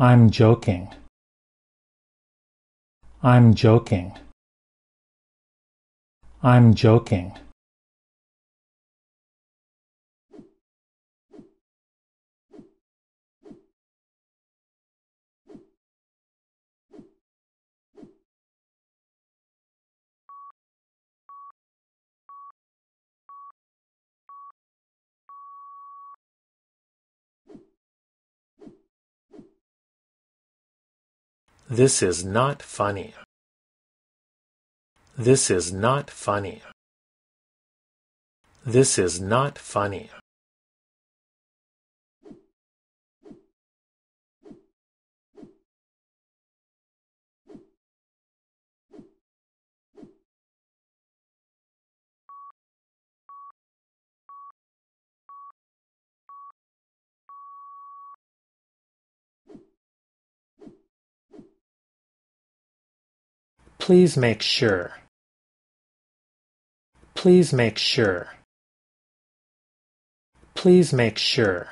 I'm joking. I'm joking. I'm joking. This is not funny. This is not funny. This is not funny. Please make sure. Please make sure. Please make sure.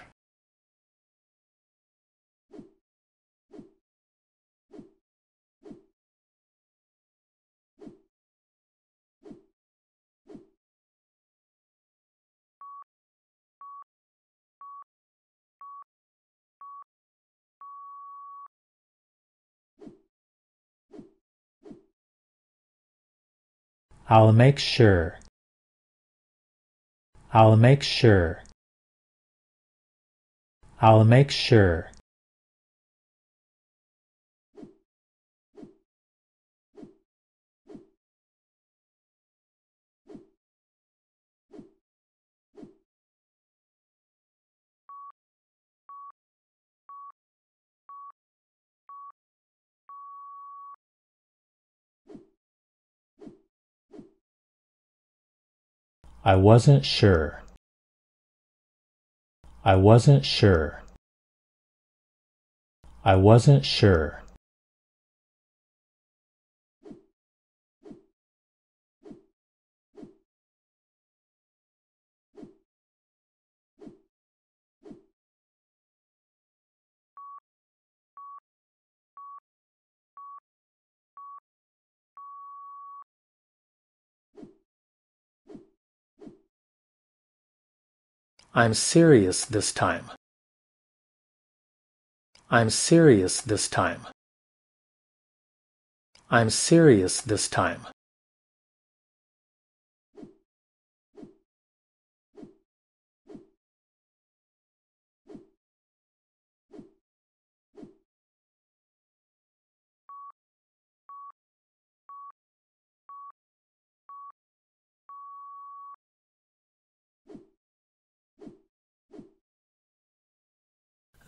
I'll make sure. I'll make sure. I'll make sure. I wasn't sure. I wasn't sure. I wasn't sure. I'm serious this time. I'm serious this time. I'm serious this time.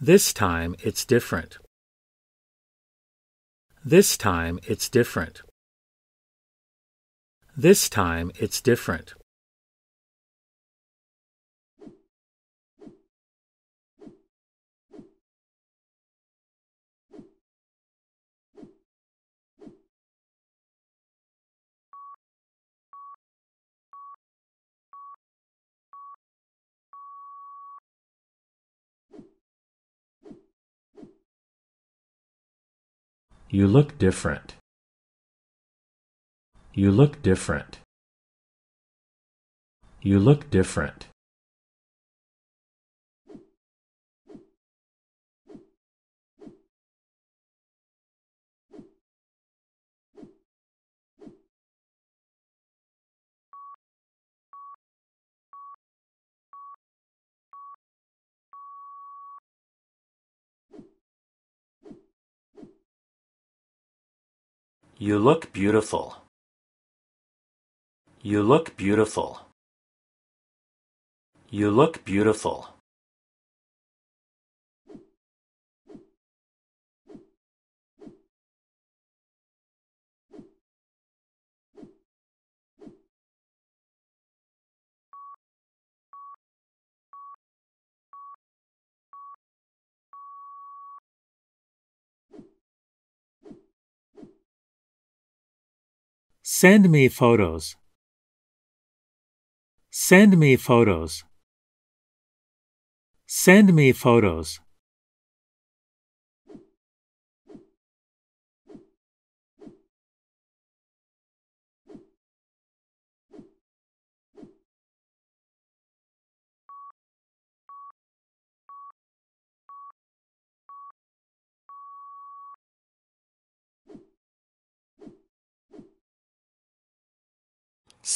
This time it's different. This time it's different. This time it's different. You look different. You look different. You look different. You look beautiful. You look beautiful. You look beautiful. Send me photos. Send me photos. Send me photos.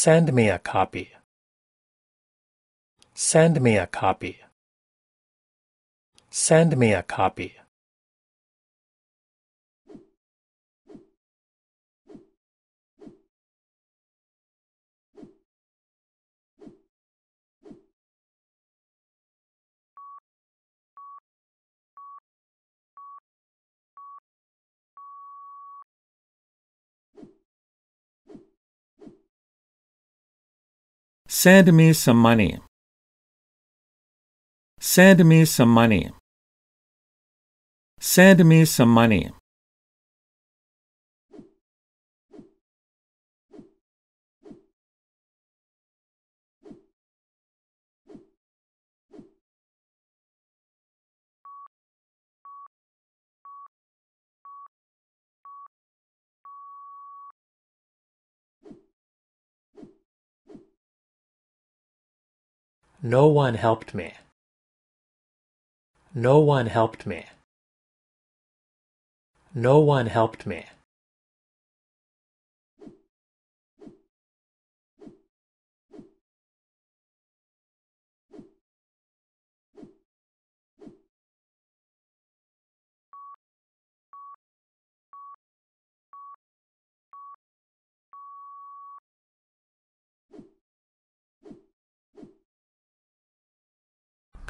Send me a copy. Send me a copy. Send me a copy. Send me some money. Send me some money. Send me some money. No one helped me. No one helped me. No one helped me.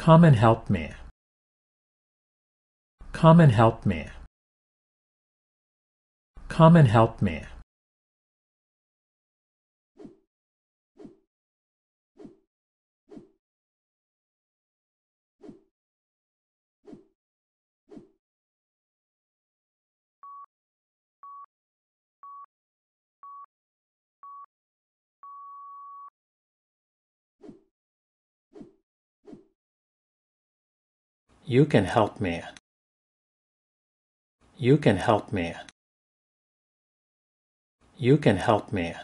Come and help me. Come and help me. Come and help me. You can help me. You can help me. You can help me.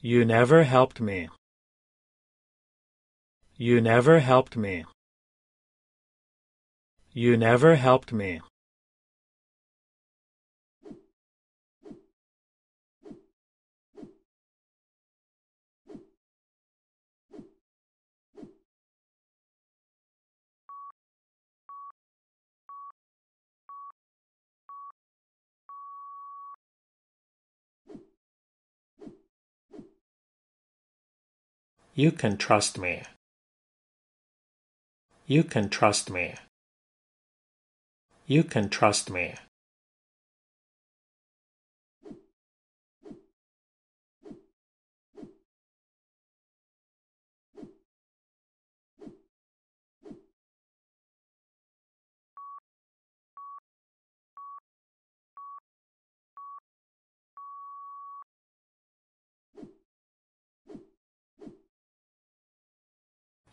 You never helped me. You never helped me. You never helped me. You can trust me. You can trust me. You can trust me.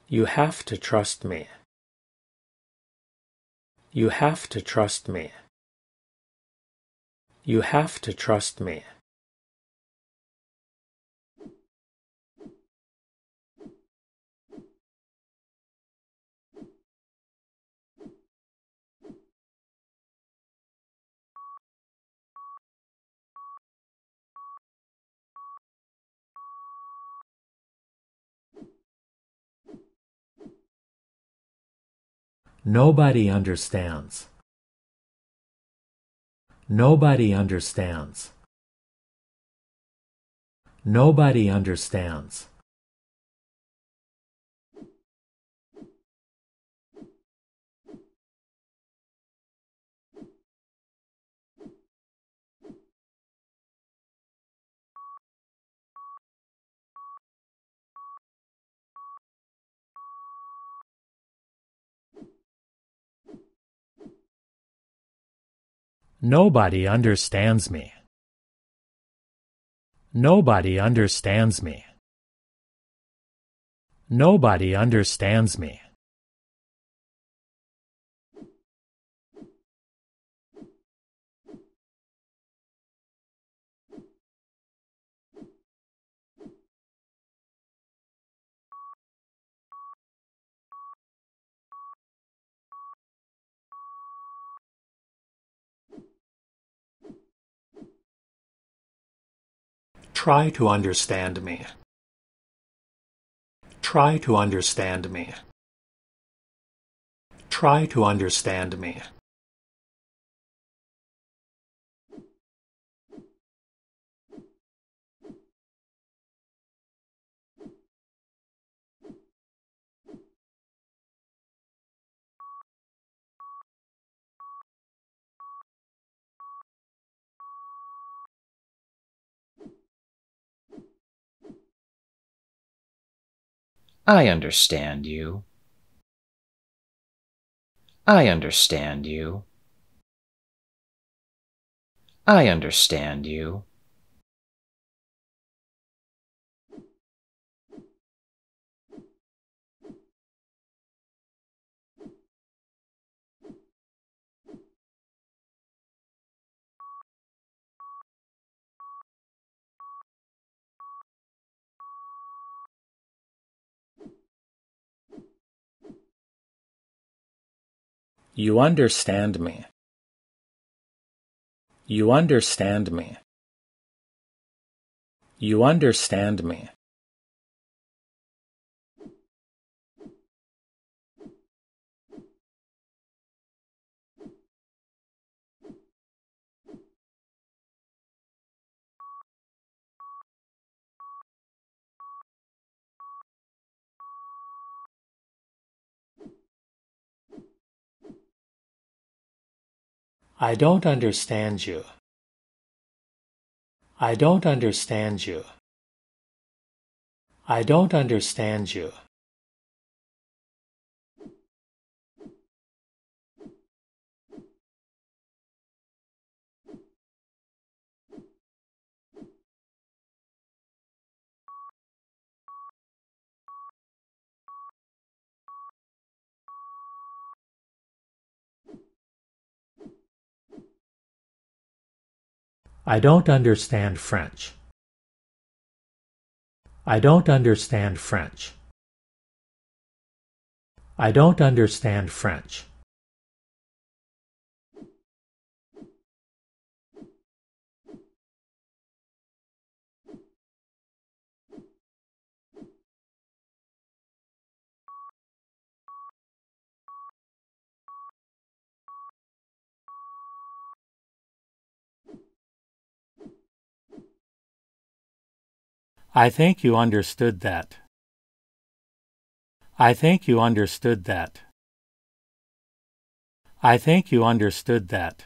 You have to trust me. You have to trust me. You have to trust me. Nobody understands. Nobody understands. Nobody understands. Nobody understands me. Nobody understands me. Nobody understands me. Try to understand me. Try to understand me. Try to understand me. I understand you. I understand you. I understand you. You understand me. You understand me. You understand me. I don't understand you. I don't understand you. I don't understand you. I don't understand French. I don't understand French. I don't understand French. I think you understood that. I think you understood that. I think you understood that.